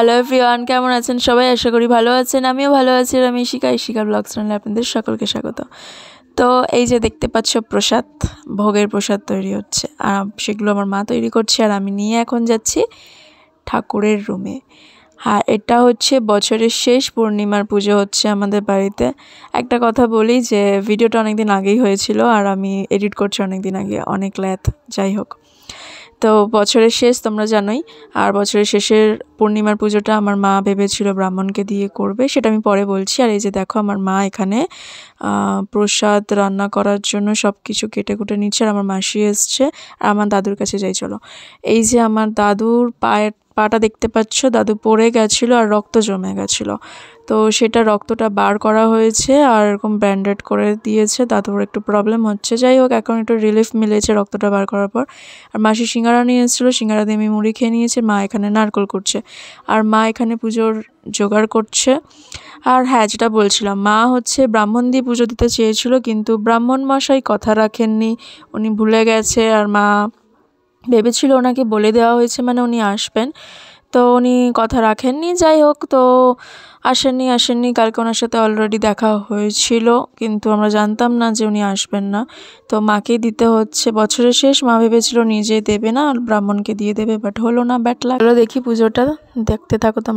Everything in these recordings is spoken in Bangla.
হ্যালো এভরিওয়ান কেমন আছেন সবাই আশা করি ভালো আছেন আমিও ভালো আছি আর আমি শিখা শিখা ব্লগ চ্যানেলে আপনাদের সকলকে স্বাগত তো এই যে দেখতে পাচ্ছ প্রসাদ ভোগের প্রসাদ তৈরি হচ্ছে আর সেগুলো আমার মা তৈরি করছে আর আমি নিয়ে এখন যাচ্ছি ঠাকুরের রুমে হ্যাঁ এটা হচ্ছে বছরের শেষ পূর্ণিমার পুজো হচ্ছে আমাদের বাড়িতে একটা কথা বলি যে ভিডিওটা অনেক দিন আগেই হয়েছিল আর আমি এডিট করছি অনেক দিন আগে অনেক ল্যাথ যাই হোক তো বছরের শেষ তোমরা জানোই আর বছরের শেষের পূর্ণিমার পুজোটা আমার মা ভেবেছিল ব্রাহ্মণকে দিয়ে করবে সেটা আমি পরে বলছি আর এই যে দেখো আমার মা এখানে প্রসাদ রান্না করার জন্য সব কিছু কেটে কুটে নিচ্ছে আর আমার মাসি এসছে আর আমার দাদুর কাছে যাই চলো এই যে আমার দাদুর পায়ের পাটা দেখতে পাচ্ছ দাদু পড়ে গেছিলো আর রক্ত জমে গেছিলো তো সেটা রক্তটা বার করা হয়েছে আর এরকম ব্যান্ডেড করে দিয়েছে দাদুর একটু প্রবলেম হচ্ছে যাই হোক এখন একটু রিলিফ মিলেছে রক্তটা বার করার পর আর মাসি সিঙ্গারা নিয়ে এসেছিলো সিঙ্গারা দিয়ে আমি মুড়ি খেয়ে নিয়েছে মা এখানে নারকল করছে আর মা এখানে পুজোর জোগাড় করছে আর হ্যাঁ যেটা বলছিলাম মা হচ্ছে ব্রাহ্মণ দিয়ে পুজো দিতে চেয়েছিল কিন্তু ব্রাহ্মণ মশাই কথা রাখেননি উনি ভুলে গেছে আর মা ভেবেছিল ওনাকে বলে দেওয়া হয়েছে মানে উনি আসবেন তো উনি কথা রাখেননি যাই হোক তো আসেননি আসেননি কালকে ওনার সাথে অলরেডি দেখা হয়েছিল কিন্তু আমরা জানতাম না যে উনি আসবেন না তো মাকেই দিতে হচ্ছে বছরের শেষ মা ভেবেছিল নিজে দেবে না ব্রাহ্মণকে দিয়ে দেবে বাট হলো না ব্যাট লাগলো দেখি পুজোটা দেখতে থাকো তাম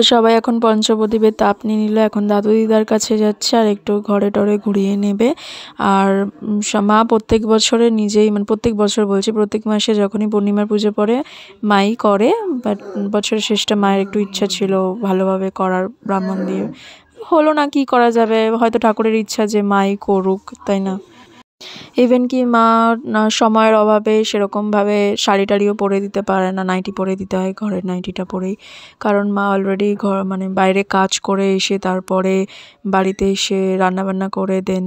তো সবাই এখন পঞ্চপ্রদীপের তাপ নিয়ে নিল এখন দাদু দিদার কাছে যাচ্ছে আর একটু ঘরে টরে ঘুরিয়ে নেবে আর মা প্রত্যেক বছরে নিজেই মানে প্রত্যেক বছর বলছি প্রত্যেক মাসে যখনই পূর্ণিমার পুজো পড়ে মাই করে বাট বছরের শেষটা মায়ের একটু ইচ্ছা ছিল ভালোভাবে করার ব্রাহ্মণ দিয়ে হলো না কি করা যাবে হয়তো ঠাকুরের ইচ্ছা যে মাই করুক তাই না ইভেন কি মা সময়ের অভাবে সেরকমভাবে শাড়ি টাড়িও পরে দিতে পারে না নাইটি পরে দিতে হয় ঘরের নাইটিটা পরেই কারণ মা অলরেডি ঘর মানে বাইরে কাজ করে এসে তারপরে বাড়িতে এসে রান্নাবান্না করে দেন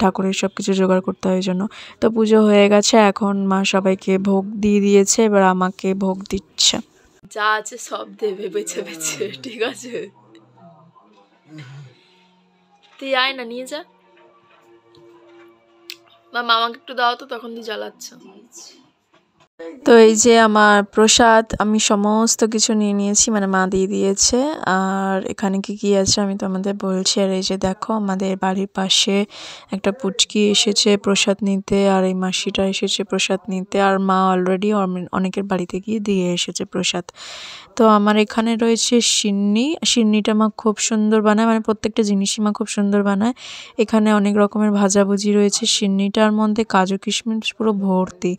ঠাকুরের সব কিছু জোগাড় করতে হয় জন্য তো পুজো হয়ে গেছে এখন মা সবাইকে ভোগ দিয়ে দিয়েছে এবার আমাকে ভোগ দিচ্ছে যা আছে সব দেবে বেছে বেছে ঠিক আছে তুই আয় না নিয়ে যা বা মামাকে একটু দাও তো তখন তুই জ্বালাচ্ছ তো এই যে আমার প্রসাদ আমি সমস্ত কিছু নিয়ে নিয়েছি মানে মা দিয়ে দিয়েছে আর এখানে কি কি আছে আমি তোমাদের বলছি আর এই যে দেখো আমাদের বাড়ির পাশে একটা পুচকি এসেছে প্রসাদ নিতে আর এই মাসিটা এসেছে প্রসাদ নিতে আর মা অলরেডি অনেকের বাড়িতে গিয়ে দিয়ে এসেছে প্রসাদ তো আমার এখানে রয়েছে সিন্নি সিন্নিটা মা খুব সুন্দর বানায় মানে প্রত্যেকটা জিনিসই মা খুব সুন্দর বানায় এখানে অনেক রকমের ভাজাভুজি রয়েছে সিন্নিটার মধ্যে কাজু কিশমিশ পুরো ভর্তি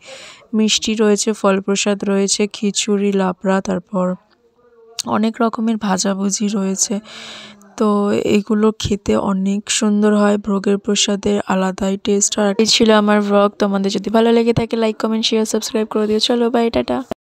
মিষ্টি রয়েছে ফলপ্রসাদ রয়েছে খিচুড়ি লাবড়া তারপর অনেক রকমের ভাজাভুজি রয়েছে তো এগুলো খেতে অনেক সুন্দর হয় ভোগের প্রসাদের আলাদাই টেস্ট আর ছিল আমার ব্লগ তোমাদের যদি ভালো লেগে থাকে লাইক কমেন্ট শেয়ার সাবস্ক্রাইব করে দিও চলো বাই টাটা